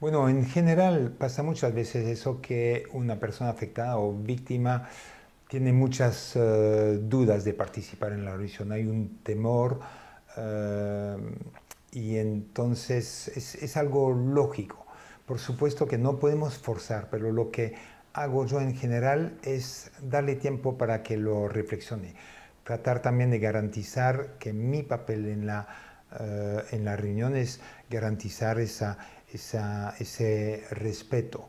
Bueno, en general pasa muchas veces eso que una persona afectada o víctima tiene muchas eh, dudas de participar en la reunión, hay un temor eh, y entonces es, algo lógico. Por supuesto que no podemos forzar, pero lo que hago yo en general es darle tiempo para que lo reflexione. Tratar también de garantizar que mi papel en la, eh, en la reunión es garantizar esa ese respeto.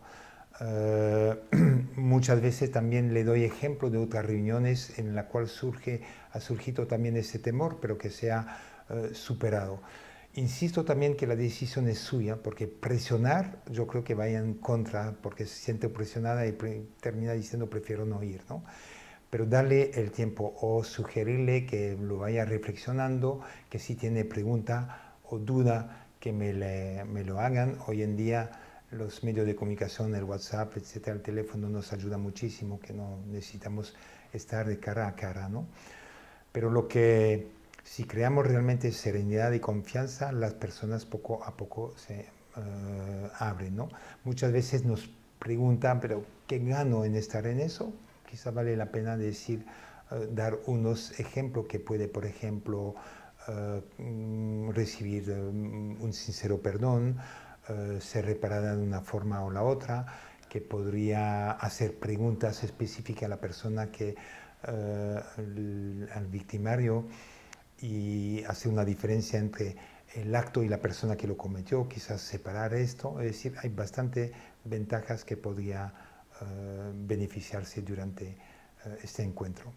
Eh, muchas veces también le doy ejemplo de otras reuniones en la cual surge, ha surgido también ese temor, pero que se ha eh, superado. Insisto también que la decisión es suya, porque presionar yo creo que vaya en contra, porque se siente presionada y termina diciendo prefiero no ir, ¿no? Pero darle el tiempo o sugerirle que lo vaya reflexionando, que si tiene pregunta o duda, que me, lo hagan. Hoy en día los medios de comunicación, el WhatsApp, etcétera, el teléfono nos ayuda muchísimo, que no necesitamos estar de cara a cara, ¿no? Pero lo que si creamos realmente serenidad y confianza, las personas poco a poco se eh, abren, ¿no? Muchas veces nos preguntan, pero ¿qué gano en estar en eso? Quizá vale la pena decir, eh, dar unos ejemplos que puede, por ejemplo, eh, mm, recibir eh, mm, un sincero perdón, eh, ser reparada de una forma o la otra, que podría hacer preguntas específicas a la persona que, al victimario y hacer una diferencia entre el acto y la persona que lo cometió, quizás separar esto, es decir, hay bastantes ventajas que podría beneficiarse durante este encuentro.